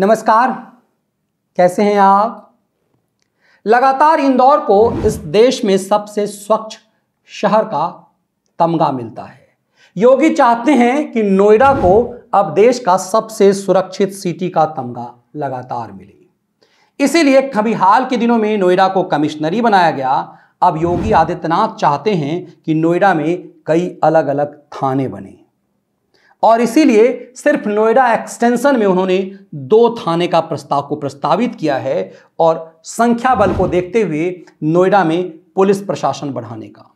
नमस्कार कैसे हैं आप लगातार इंदौर को इस देश में सबसे स्वच्छ शहर का तमगा मिलता है योगी चाहते हैं कि नोएडा को अब देश का सबसे सुरक्षित सिटी का तमगा लगातार मिले इसीलिए कभी हाल के दिनों में नोएडा को कमिश्नरी बनाया गया अब योगी आदित्यनाथ चाहते हैं कि नोएडा में कई अलग अलग थाने बने और इसीलिए सिर्फ नोएडा एक्सटेंशन में उन्होंने दो थाने का प्रस्ताव को प्रस्तावित किया है और संख्या बल को देखते हुए नोएडा में पुलिस प्रशासन बढ़ाने का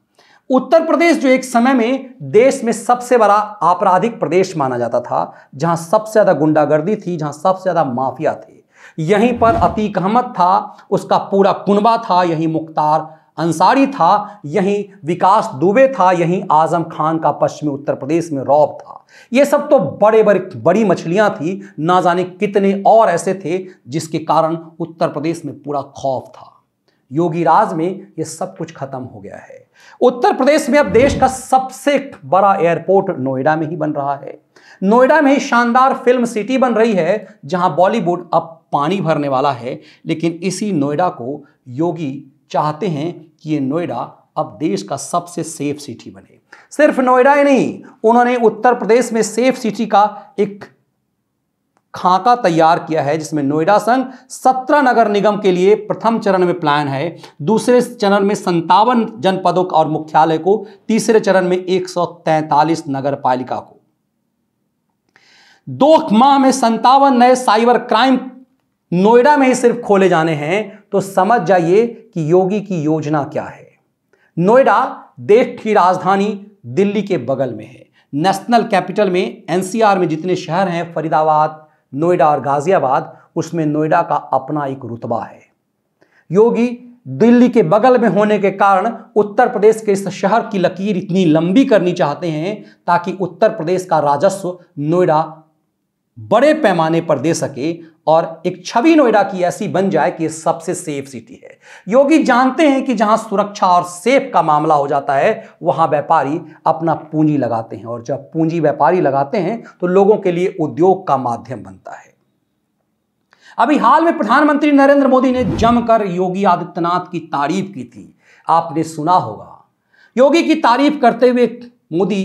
उत्तर प्रदेश जो एक समय में देश में सबसे बड़ा आपराधिक प्रदेश माना जाता था जहां सबसे ज्यादा गुंडागर्दी थी जहां सबसे ज्यादा माफिया थे यहीं पर अतीक अहमद था उसका पूरा कुनबा था यहीं मुख्तार अंसारी था यहीं विकास दुबे था यहीं आजम खान का पश्चिमी उत्तर प्रदेश में रौब था ये सब तो बड़े बड़े बड़ी मछलियां थी ना जाने कितने और ऐसे थे जिसके कारण उत्तर प्रदेश में पूरा खौफ था योगी राज में ये सब कुछ खत्म हो गया है उत्तर प्रदेश में अब देश का सबसे बड़ा एयरपोर्ट नोएडा में ही बन रहा है नोएडा में ही शानदार फिल्म सिटी बन रही है जहां बॉलीवुड अब पानी भरने वाला है लेकिन इसी नोएडा को योगी चाहते हैं कि ये नोएडा अब देश का सबसे सेफ सिटी बने सिर्फ नोएडा ही नहीं उन्होंने उत्तर प्रदेश में सेफ सिटी का एक खाका तैयार किया है जिसमें नोएडा संघ सत्रह नगर निगम के लिए प्रथम चरण में प्लान है दूसरे चरण में संतावन जनपदों और मुख्यालय को तीसरे चरण में 143 नगर पालिका को दो माह में संतावन नए साइबर क्राइम नोएडा में ही सिर्फ खोले जाने हैं तो समझ जाइए कि योगी की योजना क्या है नोएडा देश की राजधानी दिल्ली के बगल में है नेशनल कैपिटल में एनसीआर में जितने शहर हैं फरीदाबाद नोएडा और गाजियाबाद उसमें नोएडा का अपना एक रुतबा है योगी दिल्ली के बगल में होने के कारण उत्तर प्रदेश के इस शहर की लकीर इतनी लंबी करनी चाहते हैं ताकि उत्तर प्रदेश का राजस्व नोएडा बड़े पैमाने पर दे सके और एक छवि नोएडा की ऐसी बन जाए कि सबसे सेफ सिटी है योगी जानते हैं कि जहां सुरक्षा और सेफ का मामला हो जाता है वहां व्यापारी अपना पूंजी लगाते हैं और जब पूंजी व्यापारी लगाते हैं तो लोगों के लिए उद्योग का माध्यम बनता है अभी हाल में प्रधानमंत्री नरेंद्र मोदी ने जमकर योगी आदित्यनाथ की तारीफ की थी आपने सुना होगा योगी की तारीफ करते हुए मोदी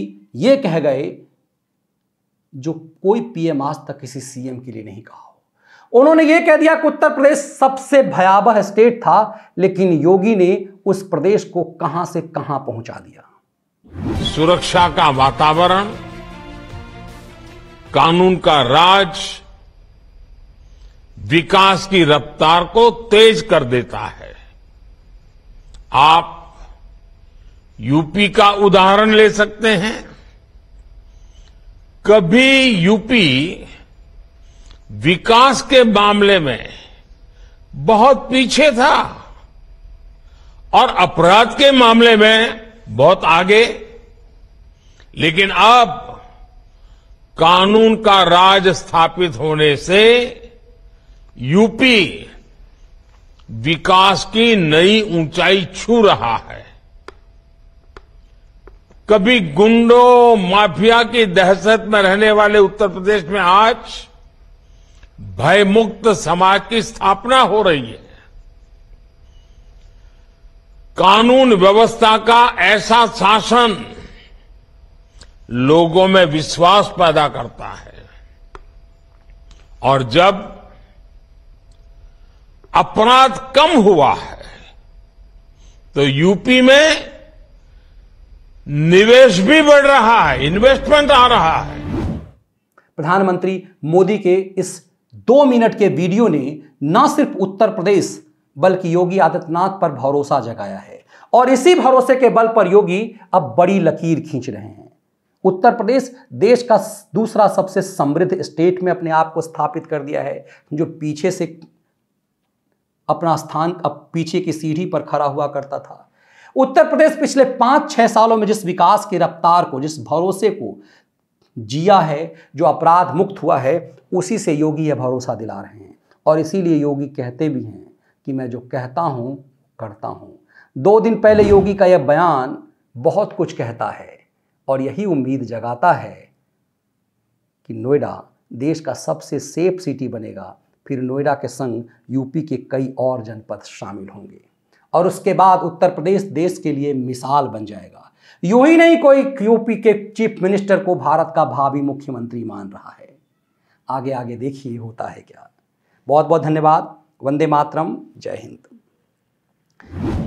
ये कह गए जो कोई पीएम आज तक किसी सीएम के लिए नहीं कहा उन्होंने यह कह दिया कि उत्तर प्रदेश सबसे भयावह स्टेट था लेकिन योगी ने उस प्रदेश को कहां से कहां पहुंचा दिया सुरक्षा का वातावरण कानून का राज विकास की रफ्तार को तेज कर देता है आप यूपी का उदाहरण ले सकते हैं कभी यूपी विकास के मामले में बहुत पीछे था और अपराध के मामले में बहुत आगे लेकिन अब कानून का राज स्थापित होने से यूपी विकास की नई ऊंचाई छू रहा है कभी गुंडों माफिया की दहशत में रहने वाले उत्तर प्रदेश में आज भयमुक्त समाज की स्थापना हो रही है कानून व्यवस्था का ऐसा शासन लोगों में विश्वास पैदा करता है और जब अपराध कम हुआ है तो यूपी में निवेश भी बढ़ रहा है इन्वेस्टमेंट आ रहा है प्रधानमंत्री मोदी के इस दो मिनट के वीडियो ने न सिर्फ उत्तर प्रदेश बल्कि योगी आदित्यनाथ पर भरोसा जगाया है और इसी भरोसे के बल पर योगी अब बड़ी लकीर खींच रहे हैं उत्तर प्रदेश देश का दूसरा सबसे समृद्ध स्टेट में अपने आप को स्थापित कर दिया है जो पीछे से अपना स्थान अब पीछे की सीढ़ी पर खड़ा हुआ करता था उत्तर प्रदेश पिछले पांच छह सालों में जिस विकास की रफ्तार को जिस भरोसे को जिया है जो अपराध मुक्त हुआ है उसी से योगी यह भरोसा दिला रहे हैं और इसीलिए योगी कहते भी हैं कि मैं जो कहता हूँ करता हूँ दो दिन पहले योगी का यह बयान बहुत कुछ कहता है और यही उम्मीद जगाता है कि नोएडा देश का सबसे सेफ सिटी बनेगा फिर नोएडा के संग यूपी के कई और जनपद शामिल होंगे और उसके बाद उत्तर प्रदेश देश के लिए मिसाल बन जाएगा यू ही नहीं कोई यूपी के चीफ मिनिस्टर को भारत का भावी मुख्यमंत्री मान रहा है आगे आगे देखिए होता है क्या बहुत बहुत धन्यवाद वंदे मातरम जय हिंद